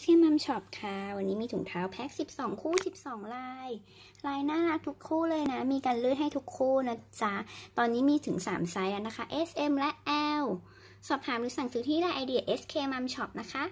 SM m o ม Shop ค่ะ วันนี้มีถุงเท้าแพ็ค12 คู่ 12 ลาย ลายน่ารักทุกคู่เลยนะ มีการเลือกให้ทุกคู่นะจ๊ะ ตอนนี้มีถึง 3 ไซส์แล้วนะคะ S M และ L สอบถามหรือสั่งซื้อที่ไลน์ไอเดีย SK m m Shop นะคะ